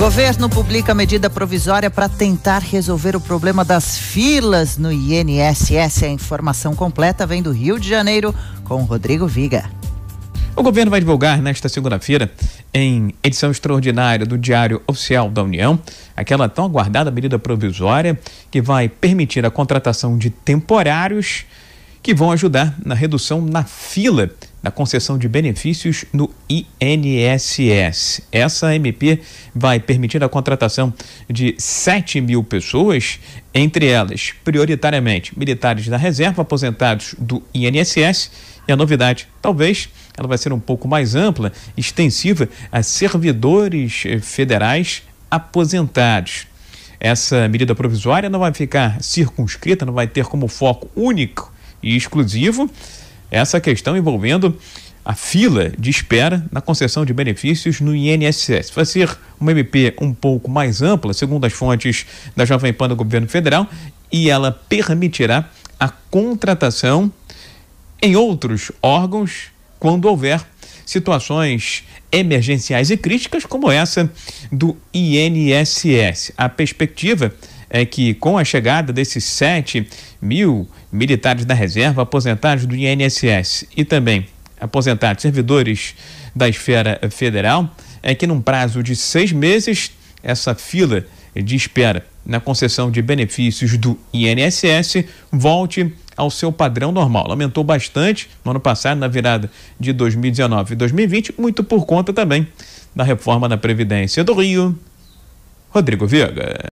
Governo publica medida provisória para tentar resolver o problema das filas no INSS. A informação completa vem do Rio de Janeiro com Rodrigo Viga. O governo vai divulgar nesta segunda-feira, em edição extraordinária do Diário Oficial da União, aquela tão aguardada medida provisória que vai permitir a contratação de temporários que vão ajudar na redução na fila da concessão de benefícios no INSS. Essa MP vai permitir a contratação de 7 mil pessoas, entre elas, prioritariamente, militares da reserva, aposentados do INSS. E a novidade, talvez, ela vai ser um pouco mais ampla, extensiva a servidores eh, federais aposentados. Essa medida provisória não vai ficar circunscrita, não vai ter como foco único e exclusivo essa questão envolvendo a fila de espera na concessão de benefícios no INSS. Vai ser uma MP um pouco mais ampla, segundo as fontes da Jovem Pan do governo federal, e ela permitirá a contratação em outros órgãos quando houver situações emergenciais e críticas como essa do INSS. A perspectiva é que com a chegada desses 7 mil militares da reserva, aposentados do INSS e também aposentados servidores da esfera federal, é que num prazo de seis meses, essa fila de espera na concessão de benefícios do INSS volte ao seu padrão normal. Aumentou bastante no ano passado, na virada de 2019 e 2020, muito por conta também da reforma da Previdência do Rio. Rodrigo Viega